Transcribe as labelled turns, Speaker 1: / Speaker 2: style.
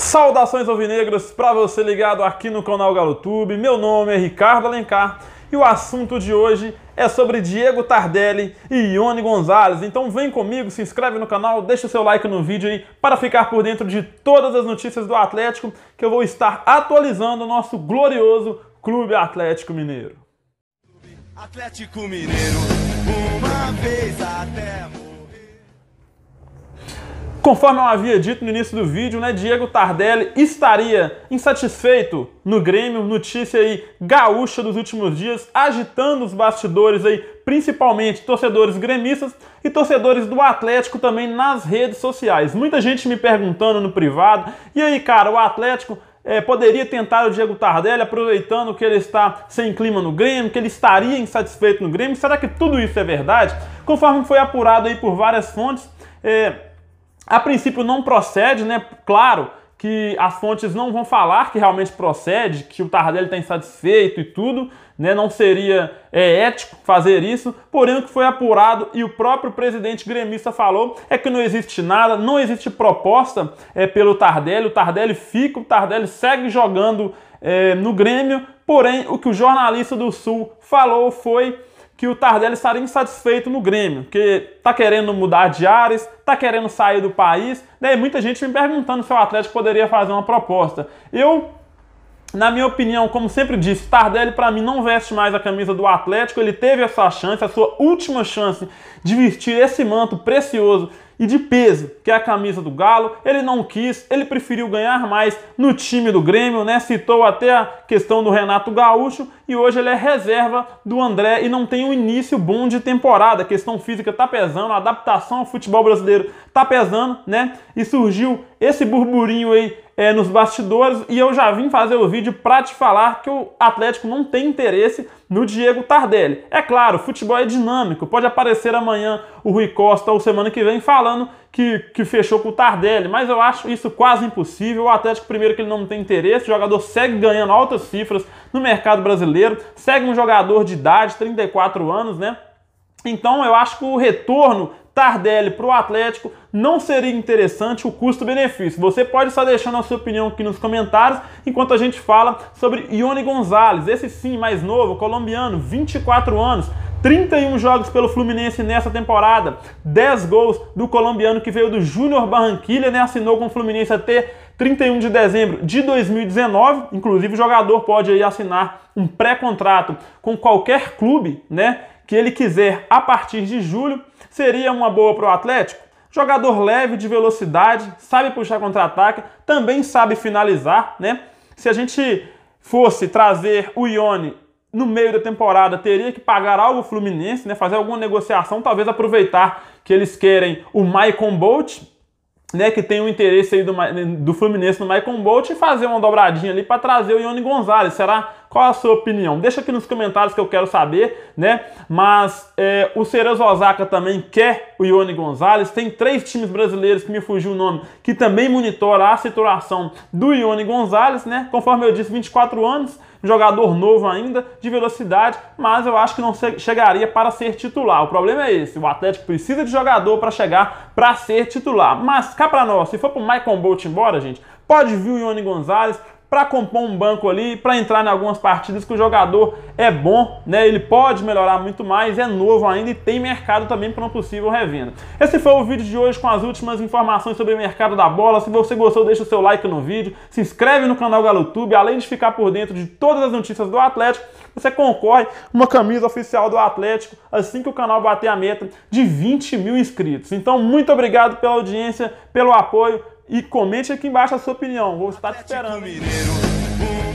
Speaker 1: Saudações alvinegras para você ligado aqui no canal GaloTube. Meu nome é Ricardo Alencar e o assunto de hoje é sobre Diego Tardelli e Ione Gonzalez. Então vem comigo, se inscreve no canal, deixa o seu like no vídeo aí para ficar por dentro de todas as notícias do Atlético que eu vou estar atualizando o nosso glorioso Clube Atlético Mineiro. Atlético Mineiro, uma vez Conforme eu havia dito no início do vídeo, né, Diego Tardelli estaria insatisfeito no Grêmio, notícia aí gaúcha dos últimos dias, agitando os bastidores aí, principalmente torcedores gremistas e torcedores do Atlético também nas redes sociais. Muita gente me perguntando no privado, e aí, cara, o Atlético é, poderia tentar o Diego Tardelli, aproveitando que ele está sem clima no Grêmio, que ele estaria insatisfeito no Grêmio. Será que tudo isso é verdade? Conforme foi apurado aí por várias fontes, é, a princípio não procede, né? Claro que as fontes não vão falar que realmente procede, que o Tardelli está insatisfeito e tudo, né? Não seria é, ético fazer isso. Porém, o que foi apurado e o próprio presidente gremista falou é que não existe nada, não existe proposta é, pelo Tardelli. O Tardelli fica, o Tardelli segue jogando é, no Grêmio. Porém, o que o jornalista do Sul falou foi que o Tardelli estaria insatisfeito no Grêmio, que tá querendo mudar de áreas, tá querendo sair do país. Daí né? muita gente me perguntando se o Atlético poderia fazer uma proposta. Eu, na minha opinião, como sempre disse, Tardelli para mim não veste mais a camisa do Atlético. Ele teve essa chance, a sua última chance de vestir esse manto precioso e de peso, que é a camisa do Galo. Ele não quis, ele preferiu ganhar mais no time do Grêmio, né? Citou até a questão do Renato Gaúcho e hoje ele é reserva do André e não tem um início bom de temporada. A questão física tá pesando, a adaptação ao futebol brasileiro tá pesando, né? E surgiu esse burburinho aí é, nos bastidores e eu já vim fazer o vídeo para te falar que o Atlético não tem interesse no Diego Tardelli. É claro, futebol é dinâmico, pode aparecer amanhã o Rui Costa ou semana que vem falando que, que fechou com o Tardelli, mas eu acho isso quase impossível. O Atlético, primeiro, que ele não tem interesse, o jogador segue ganhando altas cifras no mercado brasileiro, segue um jogador de idade, 34 anos, né? Então eu acho que o retorno Tardelli para o Atlético, não seria interessante o custo-benefício. Você pode estar deixando a sua opinião aqui nos comentários, enquanto a gente fala sobre Ione Gonzalez, esse sim mais novo, colombiano, 24 anos, 31 jogos pelo Fluminense nessa temporada, 10 gols do colombiano que veio do Júnior Barranquilla, né? Assinou com o Fluminense até 31 de dezembro de 2019. Inclusive, o jogador pode aí assinar um pré-contrato com qualquer clube, né? que ele quiser a partir de julho, seria uma boa para o Atlético? Jogador leve de velocidade, sabe puxar contra-ataque, também sabe finalizar, né? Se a gente fosse trazer o Ione no meio da temporada, teria que pagar algo Fluminense, né? Fazer alguma negociação, talvez aproveitar que eles querem o Maicon Bolt, né, que tem o um interesse aí do, do Fluminense no Maicon Bolt e fazer uma dobradinha ali para trazer o Ione Gonzalez. Será qual a sua opinião? Deixa aqui nos comentários que eu quero saber, né? Mas é, o Cerezo Osaka também quer o Ione Gonzalez. Tem três times brasileiros que me fugiu o nome, que também monitora a situação do Ione Gonzalez, né? Conforme eu disse, 24 anos, jogador novo ainda, de velocidade, mas eu acho que não chegaria para ser titular. O problema é esse, o Atlético precisa de jogador para chegar para ser titular. Mas cá para nós, se for para o Michael Bolt embora, gente, pode vir o Ione Gonzalez, para compor um banco ali, para entrar em algumas partidas que o jogador é bom, né? Ele pode melhorar muito mais, é novo ainda e tem mercado também para uma possível revenda. Esse foi o vídeo de hoje com as últimas informações sobre o mercado da bola. Se você gostou, deixa o seu like no vídeo, se inscreve no canal GaloTube, além de ficar por dentro de todas as notícias do Atlético, você concorre uma camisa oficial do Atlético assim que o canal bater a meta de 20 mil inscritos. Então, muito obrigado pela audiência, pelo apoio e comente aqui embaixo a sua opinião. Vou estar te esperando.